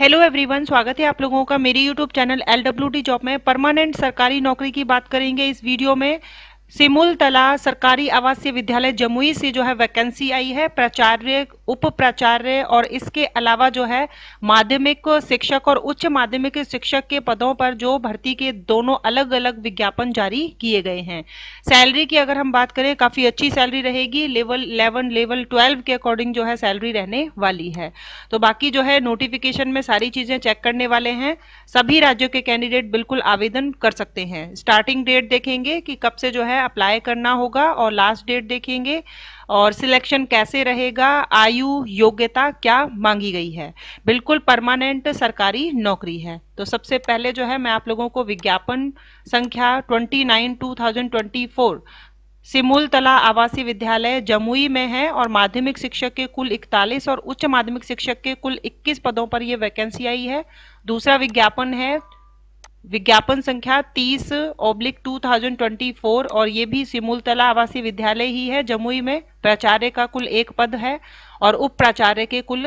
hello everyone स्वागत है आप लोगों का मेरे YouTube channel L W D job में परमानेंट सरकारी नौकरी की बात करेंगे इस वीडियो में सिमुल तला सरकारी आवासीय विद्यालय जमुई से जो है वैकेंसी आई है प्राचार्य उप प्राचार्य और इसके अलावा जो है माध्यमिक शिक्षक और उच्च माध्यमिक शिक्षक के पदों पर जो भर्ती के दोनों अलग अलग विज्ञापन जारी किए गए हैं सैलरी की अगर हम बात करें काफ़ी अच्छी सैलरी रहेगी लेवल इलेवन लेवल ट्वेल्व के अकॉर्डिंग जो है सैलरी रहने वाली है तो बाकी जो है नोटिफिकेशन में सारी चीज़ें चेक करने वाले हैं सभी राज्यों के कैंडिडेट बिल्कुल आवेदन कर सकते हैं स्टार्टिंग डेट देखेंगे कि कब से जो है है अप्लाई करना होगा और लास्ट डेट देखेंगे और सिलेक्शन कैसे रहेगा आयु योग्यता क्या मांगी गई है बिल्कुल परमानेंट सरकारी नौकरी है तो सबसे पहले जो है मैं आप लोगों को विज्ञापन संख्या 29 2024 सिमुलतला आवासीय विद्यालय जमुई में है और माध्यमिक शिक्षक के कुल इकतालीस और उच्च माध्यमिक शिक्षक के कुल इक्कीस पदों पर यह वैकेंसी आई है दूसरा विज्ञापन है विज्ञापन संख्या 30 ओब्लिक 2024 और ये भी सिमुलतला आवासीय विद्यालय ही है जमुई में प्राचार्य का कुल एक पद है और उप प्राचार्य के कुल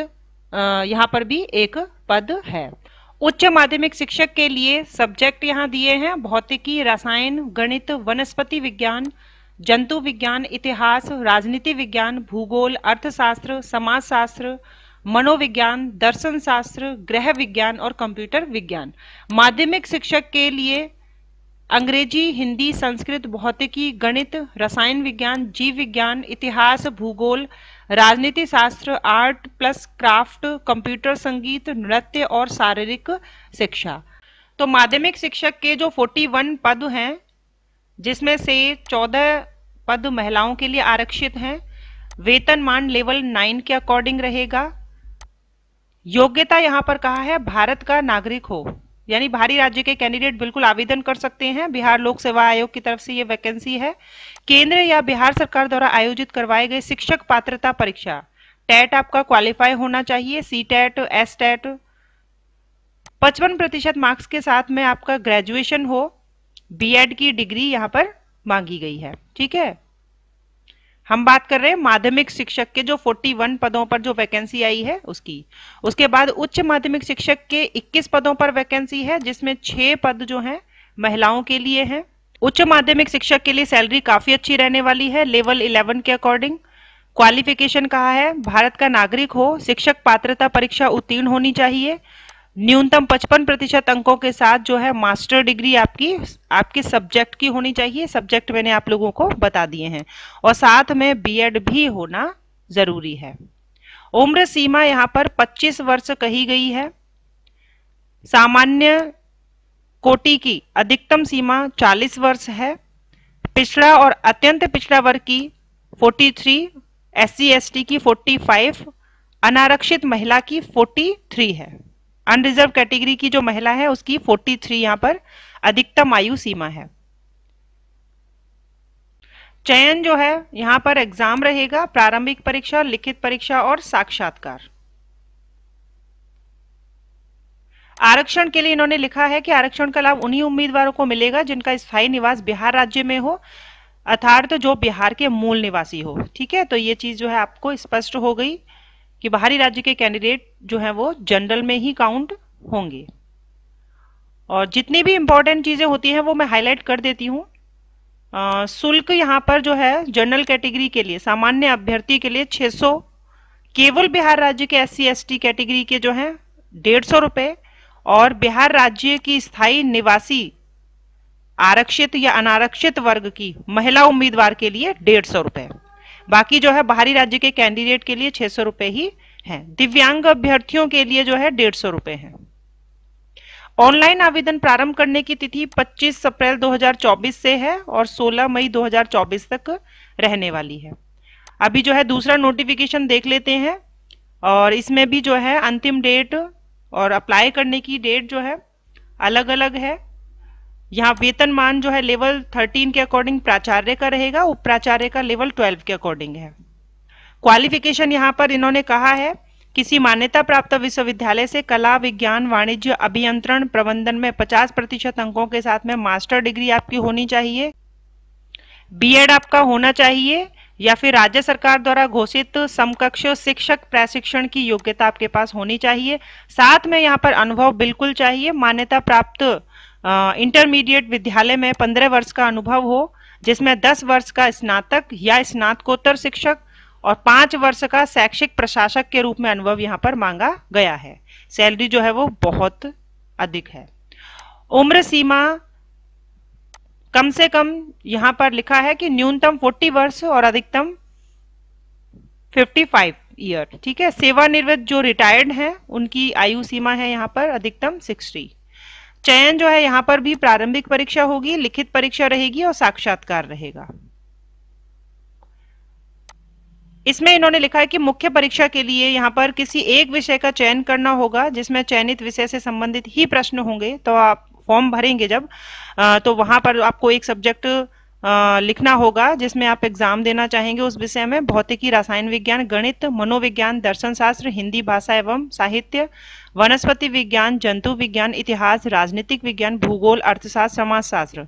यहाँ पर भी एक पद है उच्च माध्यमिक शिक्षक के लिए सब्जेक्ट यहाँ दिए हैं भौतिकी रसायन गणित वनस्पति विज्ञान जंतु विज्ञान इतिहास राजनीति विज्ञान भूगोल अर्थशास्त्र समाजशास्त्र शास्त्र मनोविज्ञान दर्शन शास्त्र गृह विज्ञान और कंप्यूटर विज्ञान माध्यमिक शिक्षक के लिए अंग्रेजी हिंदी संस्कृत भौतिकी गणित रसायन विज्ञान जीव विज्ञान इतिहास भूगोल राजनीति शास्त्र आर्ट प्लस क्राफ्ट कंप्यूटर संगीत नृत्य और शारीरिक शिक्षा तो माध्यमिक शिक्षक के जो 41 पद हैं जिसमें से 14 पद महिलाओं के लिए आरक्षित हैं वेतनमान लेवल 9 के अकॉर्डिंग रहेगा योग्यता यहाँ पर कहा है भारत का नागरिक हो यानी बाहरी राज्य के कैंडिडेट बिल्कुल आवेदन कर सकते हैं बिहार लोक सेवा आयोग की तरफ से ये वैकेंसी है केंद्र या बिहार सरकार द्वारा आयोजित करवाए गए शिक्षक पात्रता परीक्षा टैट आपका क्वालिफाई होना चाहिए सी टैट एस टैट पचपन प्रतिशत मार्क्स के साथ में आपका ग्रेजुएशन हो बीएड की डिग्री यहाँ पर मांगी गई है ठीक है हम बात कर रहे हैं माध्यमिक शिक्षक के जो 41 पदों पर जो वैकेंसी आई है उसकी उसके बाद उच्च माध्यमिक शिक्षक के 21 पदों पर वैकेंसी है जिसमें 6 पद जो हैं महिलाओं के लिए हैं उच्च माध्यमिक शिक्षक के लिए सैलरी काफी अच्छी रहने वाली है लेवल 11 के अकॉर्डिंग क्वालिफिकेशन कहा है भारत का नागरिक हो शिक्षक पात्रता परीक्षा उत्तीर्ण होनी चाहिए न्यूनतम 55 प्रतिशत अंकों के साथ जो है मास्टर डिग्री आपकी आपके सब्जेक्ट की होनी चाहिए सब्जेक्ट मैंने आप लोगों को बता दिए हैं और साथ में बीएड भी होना जरूरी है उम्र सीमा यहाँ पर 25 वर्ष कही गई है सामान्य कोटि की अधिकतम सीमा 40 वर्ष है पिछड़ा और अत्यंत पिछड़ा वर्ग की 43 थ्री एस सी की 45 अनारक्षित महिला की 43 है अनरिजर्व कैटेगरी की जो महिला है उसकी 43 थ्री यहाँ पर अधिकतम आयु सीमा है चयन जो है यहाँ पर एग्जाम रहेगा प्रारंभिक परीक्षा लिखित परीक्षा और साक्षात्कार आरक्षण के लिए इन्होंने लिखा है कि आरक्षण का लाभ उन्हीं उम्मीदवारों को मिलेगा जिनका स्थायी निवास बिहार राज्य में हो अर्थार्थ जो बिहार के मूल निवासी हो ठीक है तो ये चीज जो है आपको स्पष्ट हो गई कि बाहरी राज्य के कैंडिडेट जो है वो जनरल में ही काउंट होंगे और जितनी भी इंपॉर्टेंट चीज़ें होती हैं वो मैं हाईलाइट कर देती हूँ शुल्क यहाँ पर जो है जनरल कैटेगरी के लिए सामान्य अभ्यर्थी के लिए 600 केवल बिहार राज्य के एस सी कैटेगरी के जो हैं डेढ़ सौ रुपए और बिहार राज्य की स्थायी निवासी आरक्षित या अनारक्षित वर्ग की महिला उम्मीदवार के लिए डेढ़ सौ रुपए बाकी जो है बाहरी राज्य के कैंडिडेट के लिए छह सौ रुपए ही है दिव्यांग अभ्यर्थियों के लिए जो है डेढ़ सौ रुपए है ऑनलाइन आवेदन प्रारंभ करने की तिथि 25 अप्रैल 2024 से है और 16 मई 2024 तक रहने वाली है अभी जो है दूसरा नोटिफिकेशन देख लेते हैं और इसमें भी जो है अंतिम डेट और अप्लाई करने की डेट जो है अलग अलग है यहाँ मान जो है लेवल 13 के अकॉर्डिंग प्राचार्य का रहेगा उप प्राचार्य का लेवल 12 के अकॉर्डिंग है क्वालिफिकेशन यहाँ पर इन्होंने कहा है किसी मान्यता प्राप्त विश्वविद्यालय से कला विज्ञान वाणिज्य अभियंत्रण प्रबंधन में 50 प्रतिशत अंकों के साथ में मास्टर डिग्री आपकी होनी चाहिए बीएड आपका होना चाहिए या फिर राज्य सरकार द्वारा घोषित समकक्ष शिक्षक प्रशिक्षण की योग्यता आपके पास होनी चाहिए साथ में यहाँ पर अनुभव बिल्कुल चाहिए मान्यता प्राप्त इंटरमीडिएट विद्यालय में पंद्रह वर्ष का अनुभव हो जिसमें दस वर्ष का स्नातक या स्नातकोत्तर शिक्षक और पाँच वर्ष का शैक्षिक प्रशासक के रूप में अनुभव यहाँ पर मांगा गया है सैलरी जो है वो बहुत अधिक है उम्र सीमा कम से कम यहाँ पर लिखा है कि न्यूनतम 40 वर्ष और अधिकतम 55 ईयर ठीक है सेवानिवृत्त जो रिटायर्ड हैं उनकी आयु सीमा है यहाँ पर अधिकतम 60 चयन जो है यहाँ पर भी प्रारंभिक परीक्षा होगी लिखित परीक्षा रहेगी और साक्षात्कार रहेगा इसमें इन्होंने लिखा है कि मुख्य परीक्षा के लिए यहाँ पर किसी एक विषय का चयन करना होगा जिसमें चयनित विषय से संबंधित ही प्रश्न होंगे तो आप फॉर्म भरेंगे जब तो वहां पर आपको एक सब्जेक्ट लिखना होगा जिसमें आप एग्जाम देना चाहेंगे उस विषय में भौतिकी रसायन विज्ञान गणित मनोविज्ञान दर्शन शास्त्र हिंदी भाषा एवं साहित्य वनस्पति विज्ञान जंतु विज्ञान इतिहास राजनीतिक विज्ञान भूगोल अर्थशास्त्र समाजशास्त्र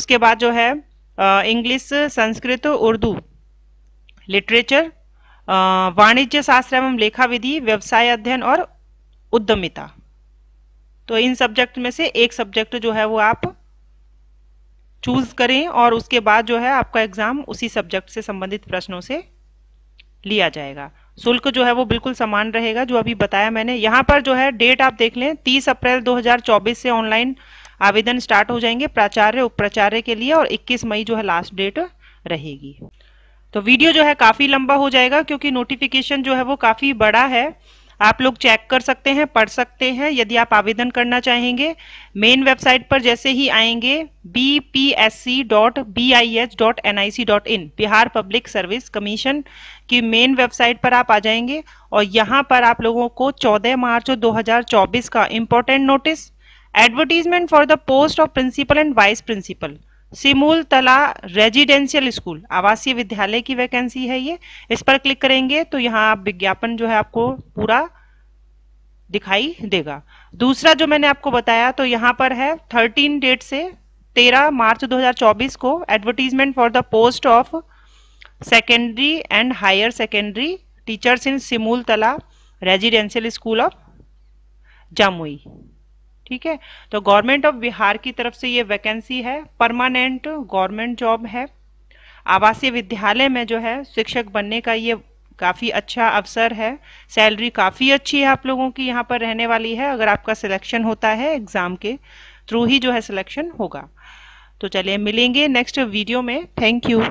उसके बाद जो है इंग्लिश संस्कृत उर्दू लिटरेचर वाणिज्य शास्त्र एवं लेखा विधि व्यवसाय अध्ययन और उद्यमिता तो इन सब्जेक्ट में से एक सब्जेक्ट जो है वो आप चूज करें और उसके बाद जो है आपका एग्जाम उसी सब्जेक्ट से संबंधित प्रश्नों से लिया जाएगा शुल्क जो है वो बिल्कुल समान रहेगा जो अभी बताया मैंने यहाँ पर जो है डेट आप देख लें 30 अप्रैल 2024 से ऑनलाइन आवेदन स्टार्ट हो जाएंगे प्राचार्य उप प्राचार्य के लिए और 21 मई जो है लास्ट डेट रहेगी तो वीडियो जो है काफ़ी लंबा हो जाएगा क्योंकि नोटिफिकेशन जो है वो काफ़ी बड़ा है आप लोग चेक कर सकते हैं पढ़ सकते हैं यदि आप आवेदन करना चाहेंगे मेन वेबसाइट पर जैसे ही आएंगे B P S C dot B I H dot N I C dot in Bihar public service commission की मेन वेबसाइट पर आप आ जाएंगे और यहाँ पर आप लोगों को 14 मार्च 2024 का important notice advertisement for the post of principal and vice principal Simultala residential school आवासीय विद्यालय की वैकेंसी है ये इस पर क्लिक करेंगे तो यहाँ आप विज्ञापन जो है आपको पूरा दिखाई देगा दूसरा जो मैंने आपको बताया तो यहाँ पर है थर्टीन डेट से तेरह मार्च 2024 को advertisement for the post of secondary and higher secondary teachers in Simultala residential school of Jamui ठीक है तो गवर्नमेंट ऑफ बिहार की तरफ से ये वैकेंसी है परमानेंट गवर्नमेंट जॉब है आवासीय विद्यालय में जो है शिक्षक बनने का ये काफ़ी अच्छा अवसर है सैलरी काफ़ी अच्छी है आप लोगों की यहाँ पर रहने वाली है अगर आपका सिलेक्शन होता है एग्ज़ाम के थ्रू ही जो है सिलेक्शन होगा तो चलिए मिलेंगे नेक्स्ट वीडियो में थैंक यू